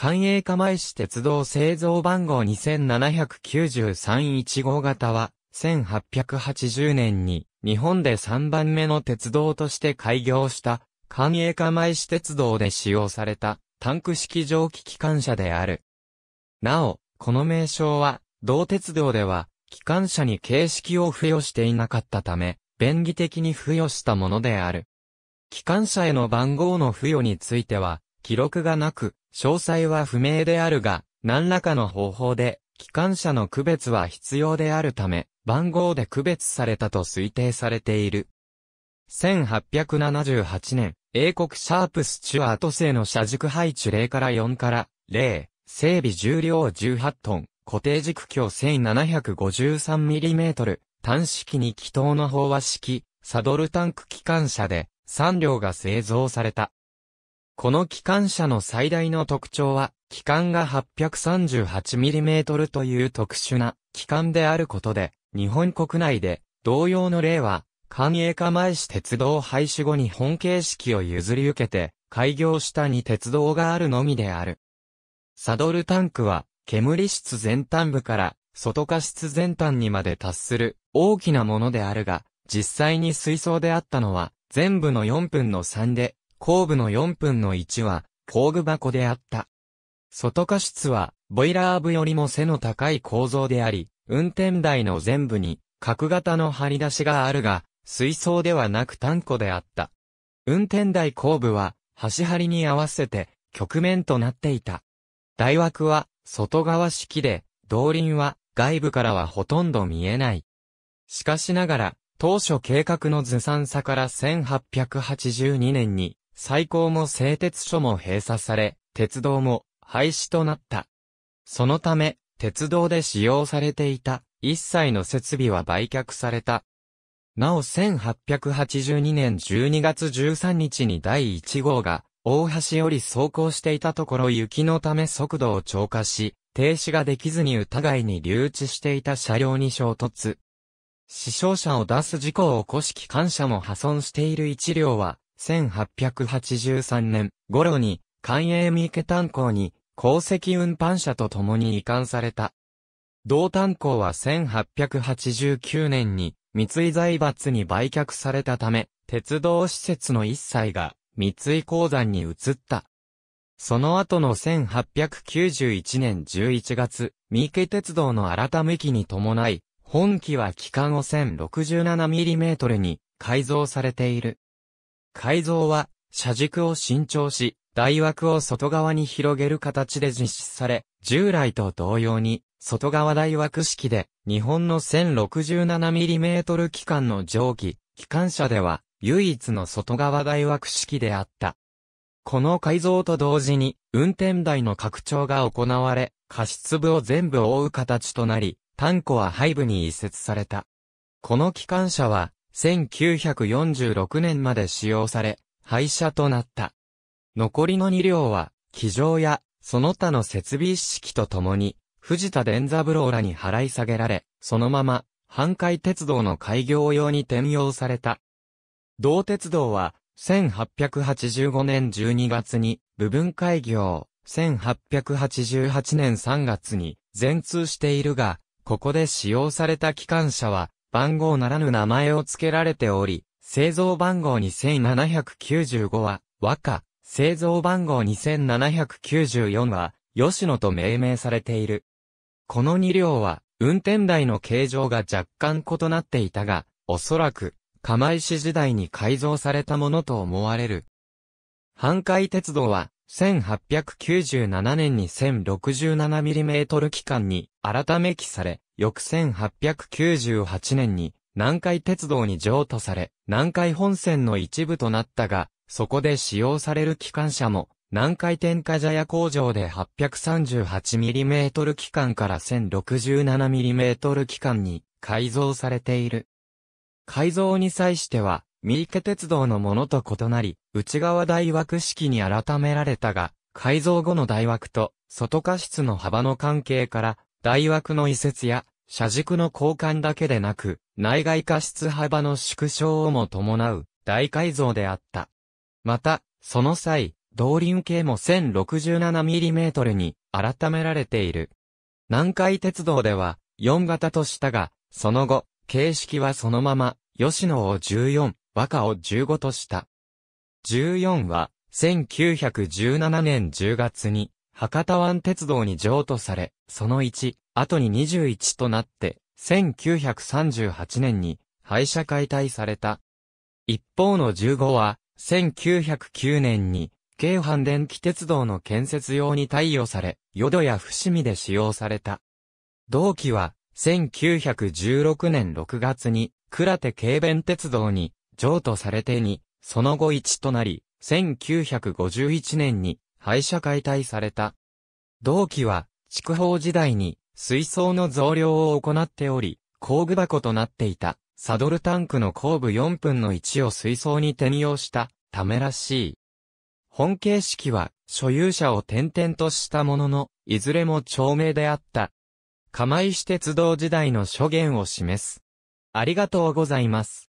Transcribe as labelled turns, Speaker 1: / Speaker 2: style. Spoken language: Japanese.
Speaker 1: 関営釜石鉄道製造番号27931号型は、1880年に日本で3番目の鉄道として開業した関営釜石鉄道で使用されたタンク式蒸気機関車である。なお、この名称は、同鉄道では、機関車に形式を付与していなかったため、便宜的に付与したものである。機関車への番号の付与については、記録がなく、詳細は不明であるが、何らかの方法で、機関車の区別は必要であるため、番号で区別されたと推定されている。1878年、英国シャープスチュアート製の車軸配置0から4から0、整備重量18トン、固定軸距 1753mm、単式に気筒の飽和式、サドルタンク機関車で、3両が製造された。この機関車の最大の特徴は、機関が 838mm という特殊な機関であることで、日本国内で同様の例は、官営化前市鉄道廃止後に本形式を譲り受けて、開業したに鉄道があるのみである。サドルタンクは、煙室全端部から外化室全端にまで達する大きなものであるが、実際に水槽であったのは、全部の4分の3で後部の4分の1は、工具箱であった。外加室は、ボイラー部よりも背の高い構造であり、運転台の全部に、角型の張り出しがあるが、水槽ではなく単庫であった。運転台後部は、端張りに合わせて、局面となっていた。台枠は、外側式で、動輪は、外部からはほとんど見えない。しかしながら、当初計画のずさんさから1882年に、最高も製鉄所も閉鎖され、鉄道も廃止となった。そのため、鉄道で使用されていた一切の設備は売却された。なお1882年12月13日に第1号が大橋より走行していたところ雪のため速度を超過し、停止ができずに疑いに留置していた車両に衝突。死傷者を出す事故を起こし機関車も破損している一両は1883年頃に、官営三池炭鉱に、鉱石運搬車と共に移管された。同炭鉱は1889年に、三井財閥に売却されたため、鉄道施設の一切が、三井鉱山に移った。その後の1891年11月、三池鉄道の改め期に伴い、本機は機関を 1067mm に改造されている。改造は、車軸を伸長し、台枠を外側に広げる形で実施され、従来と同様に、外側台枠式で、日本の 1067mm 機関の蒸気、機関車では、唯一の外側台枠式であった。この改造と同時に、運転台の拡張が行われ、加湿部を全部覆う形となり、タンは背部に移設された。この機関車は、1946年まで使用され、廃車となった。残りの2両は、機場や、その他の設備意式とともに、藤田伝三郎らに払い下げられ、そのまま、半海鉄道の開業用に転用された。同鉄道は、1885年12月に部分開業、1888年3月に全通しているが、ここで使用された機関車は番号ならぬ名前を付けられており、製造番号2795は、和歌、製造番号2794は、吉野と命名されている。この2両は、運転台の形状が若干異なっていたが、おそらく、釜石時代に改造されたものと思われる。半海鉄道は、1897年に 1067mm 機関に改め記され、翌1898年に南海鉄道に譲渡され、南海本線の一部となったが、そこで使用される機関車も、南海天下茶屋工場で 838mm 機関から 1067mm 機関に改造されている。改造に際しては、三池鉄道のものと異なり、内側大枠式に改められたが、改造後の大枠と外加室の幅の関係から、大枠の移設や、車軸の交換だけでなく、内外過失幅の縮小をも伴う大改造であった。また、その際、動輪径も 1067mm に改められている。南海鉄道では4型としたが、その後、形式はそのまま、吉野を14、和歌を15とした。14は、1917年10月に、博多湾鉄道に譲渡され、その1、後に21となって、1938年に廃車解体された。一方の15は、1909年に、京阪電気鉄道の建設用に貸与され、淀や伏見で使用された。同期は、1916年6月に、倉手京弁鉄道に、譲渡されてに、その後1となり、1951年に、廃車解体された。同期は、筑豊時代に水槽の増量を行っており、工具箱となっていた、サドルタンクの後部4分の1を水槽に転用したためらしい。本形式は所有者を転々としたものの、いずれも長命であった。釜石鉄道時代の諸言を示す。ありがとうございます。